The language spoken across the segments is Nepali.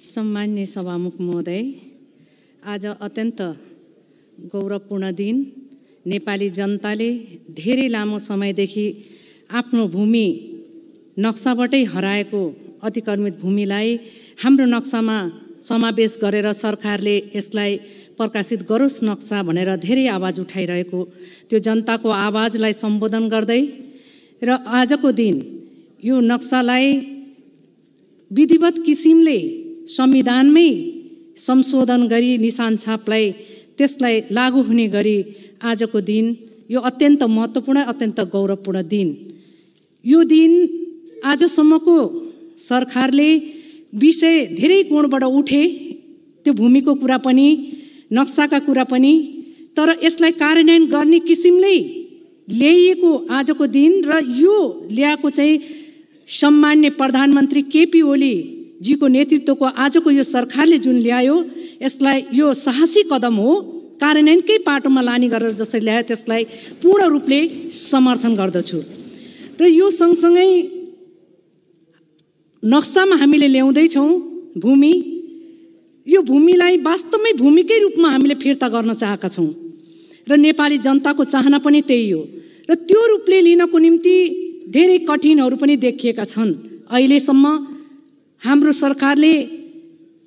सम्मान्य सभामुख महोदय आज अत्यन्त गौरवपूर्ण दिन नेपाली जनताले धेरै लामो समयदेखि आफ्नो भूमि नक्साबाटै हराएको अतिक्रमित भूमिलाई हाम्रो नक्सामा समावेश गरेर सरकारले यसलाई प्रकाशित गरोस् नक्सा भनेर धेरै आवाज उठाइरहेको त्यो जनताको आवाजलाई सम्बोधन गर्दै र आजको दिन यो नक्सालाई विधिवत किसिमले संविधानमै संशोधन गरी निशान छापलाई त्यसलाई लागू हुने गरी आजको दिन यो अत्यन्त महत्त्वपूर्ण अत्यन्त गौरवपूर्ण दिन यो दिन आजसम्मको सरकारले विषय धेरै कोणबाट उठे त्यो भूमिको कुरा पनि नक्साका कुरा पनि तर यसलाई कार्यान्वयन गर्ने किसिमले ल्याइएको आजको दिन र यो ल्याएको चाहिँ सम्मान्य प्रधानमन्त्री केपी ओली जीको नेतृत्वको आजको यो सरकारले जुन ल्यायो यसलाई यो साहसी कदम हो कार्यान्वयनकै पाटोमा लाने गरेर जसरी ल्यायो त्यसलाई पूर्ण रूपले समर्थन गर्दछु र यो सँगसँगै नक्सामा हामीले ल्याउँदैछौँ भूमि यो भूमिलाई वास्तवमै भूमिकै रूपमा हामीले फिर्ता गर्न चाहेका छौँ र नेपाली जनताको चाहना पनि त्यही हो र त्यो रूपले लिनको निम्ति धेरै कठिनहरू पनि देखिएका छन् अहिलेसम्म हाम्रो सरकारले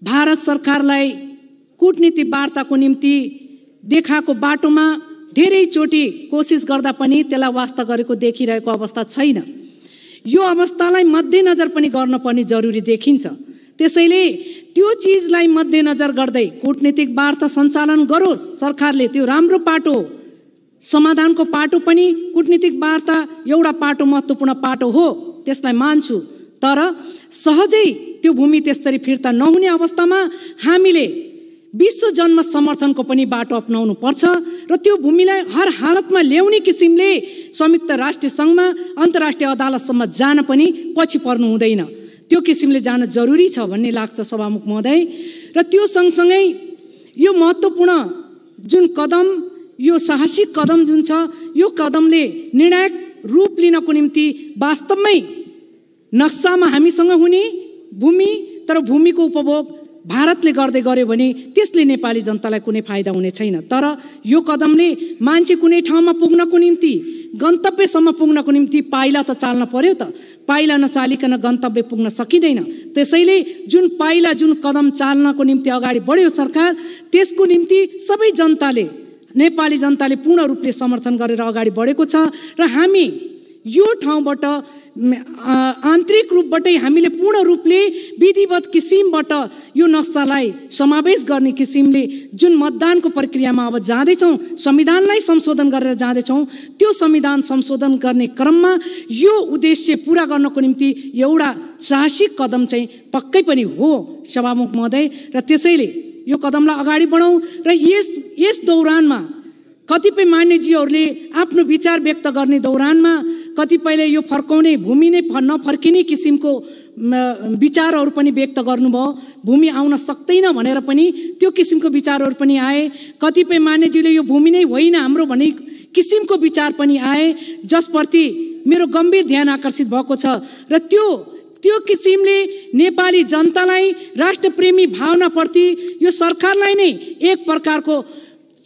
भारत सरकारलाई कुटनीति वार्ताको निम्ति देखाएको बाटोमा धेरैचोटि कोसिस गर्दा पनि त्यसलाई वास्ता गरेको देखिरहेको अवस्था छैन यो अवस्थालाई मध्यनजर पनि गर्नुपर्ने जरुरी देखिन्छ त्यसैले त्यो चिजलाई मध्यनजर गर्दै कुटनीतिक वार्ता सञ्चालन गरोस् सरकारले त्यो राम्रो पाटो समाधानको पाटो पनि कुटनीतिक वार्ता एउटा पाटो महत्त्वपूर्ण पाटो हो त्यसलाई मान्छु तर सहजै त्यो भूमि त्यसरी फिर्ता नहुने अवस्थामा हामीले विश्व जन्म समर्थनको पनि बाटो अप्नाउनु पर्छ र त्यो भूमिलाई हर हालतमा ल्याउने किसिमले संयुक्त राष्ट्र सङ्घमा अन्तर्राष्ट्रिय अदालतसम्म जान पनि पछि पर्नु हुँदैन त्यो किसिमले जान जरुरी छ भन्ने लाग्छ सभामुख महोदय र त्यो सँगसँगै यो महत्त्वपूर्ण जुन कदम यो साहसिक कदम जुन छ यो कदमले निर्णायक रूप लिनको निम्ति वास्तवमै नक्सामा हामीसँग हुने भूमि तर भूमिको उपभोग भारतले गर्दै गर्यो भने त्यसले नेपाली जनतालाई कुनै फाइदा हुने छैन तर यो कदमले मान्छे कुनै ठाउँमा पुग्नको निम्ति गन्तव्यसम्म पुग्नको निम्ति पाइला त चाल्न पर्यो त पाइला नचालिकन गन्तव्य पुग्न सकिँदैन त्यसैले जुन पाइला जुन कदम चाल्नको निम्ति अगाडि बढ्यो सरकार त्यसको निम्ति सबै जनताले नेपाली जनताले पूर्ण रूपले समर्थन गरेर अगाडि बढेको छ र हामी यो ठाउँबाट आन्तरिक रूपबाटै हामीले पूर्ण रूपले विधिवत किसिमबाट यो नक्सालाई समावेश गर्ने किसिमले जुन मतदानको प्रक्रियामा अब जाँदैछौँ संविधानलाई संशोधन गरेर जाँदैछौँ त्यो संविधान संशोधन गर्ने क्रममा यो उद्देश्य पुरा गर्नको निम्ति एउटा साहसिक कदम चाहिँ पक्कै पनि हो सभामुख महोदय र त्यसैले यो कदमलाई अगाडि बढाउँ र यस यस दौरानमा कतिपय मान्यजीहरूले आफ्नो विचार व्यक्त गर्ने दौरानमा कतिपयले यो फर्काउने भूमि नै नफर्किने किसिमको विचारहरू पनि व्यक्त गर्नुभयो भूमि आउन सक्दैन भनेर पनि त्यो किसिमको विचारहरू पनि आए कतिपय मान्यजीले यो भूमि नै होइन हाम्रो भन्ने किसिमको विचार पनि आए जसप्रति मेरो गम्भीर ध्यान आकर्षित भएको छ र त्यो त्यो किसिमले नेपाली जनतालाई राष्ट्रप्रेमी भावनाप्रति यो सरकारलाई नै एक प्रकारको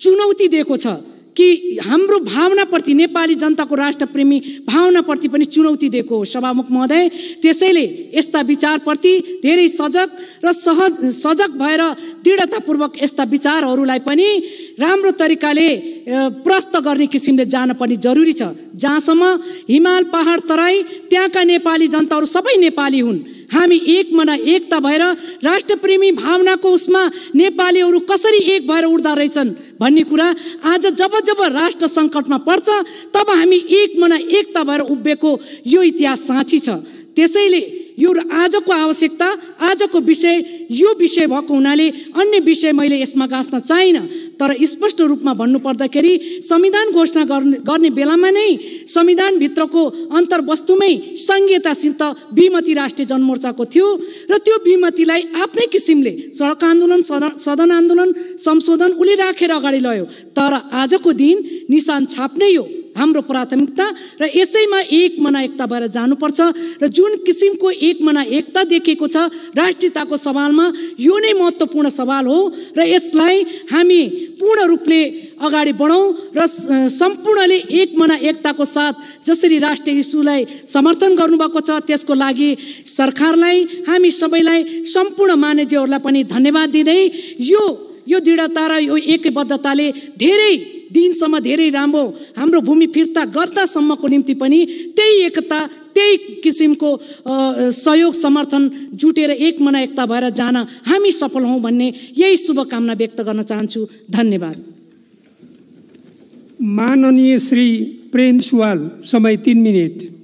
चुनौती दिएको छ कि हाम्रो भावनाप्रति नेपाली जनताको राष्ट्रप्रेमी भावनाप्रति पनि चुनौती दिएको हो सभामुख महोदय त्यसैले यस्ता विचारप्रति धेरै सजग र सहज सजग भएर दृढतापूर्वक यस्ता विचारहरूलाई पनि राम्रो तरिकाले प्रस्त गर्ने किसिमले जान पनि जरुरी छ जहाँसम्म हिमाल पहाड तराई त्यहाँका नेपाली जनताहरू सबै नेपाली हुन् हामी एक मना एकता भएर राष्ट्रप्रेमी भावनाको उसमा नेपालीहरू कसरी एक भएर उठ्दा रहेछन् भन्ने कुरा आज जब जब राष्ट्र सङ्कटमा पर्छ तब हामी एक मना एकता भएर उभिएको यो इतिहास साँची छ त्यसैले यो आजको आवश्यकता आजको विषय यो विषय भएको हुनाले अन्य विषय मैले यसमा गाँच्न चाहिनँ तर स्पष्ट रूपमा भन्नुपर्दाखेरि संविधान घोषणा गर्ने गर्ने बेलामा नै संविधानभित्रको अन्तर्वस्तुमै सङ्घीयतासित बिमती राष्ट्रिय जनमोर्चाको थियो र त्यो बिमतीलाई आफ्नै किसिमले सडक आन्दोलन सदन आन्दोलन संशोधन उसले राखेर अगाडि लग्यो तर आजको दिन निशान छाप्ने हो हाम्रो प्राथमिकता र यसैमा एक मना एकता भएर जानुपर्छ र जुन किसिमको एक मना एकता देखिएको छ राष्ट्रियताको सवालमा यो नै महत्त्वपूर्ण सवाल हो र यसलाई हामी पूर्ण रूपले अगाडि बढौँ र सम्पूर्णले एक मना एकताको साथ जसरी राष्ट्रिय इस्युलाई समर्थन गर्नुभएको छ त्यसको लागि सरकारलाई हामी सबैलाई सम्पूर्ण मान्यज्यूहरूलाई पनि धन्यवाद दिँदै यो यो दृढता र यो एकबद्धताले धेरै दिनसम्म धेरै राम्रो हाम्रो भूमि फिर्ता गर्दासम्मको निम्ति पनि त्यही एकता त्यही किसिमको सहयोग समर्थन जुटेर एक मना एकता भएर जान हामी सफल हौँ भन्ने यही शुभकामना व्यक्त गर्न चाहन्छु धन्यवाद माननीय श्री प्रेम सुवाल समय तिन मिनट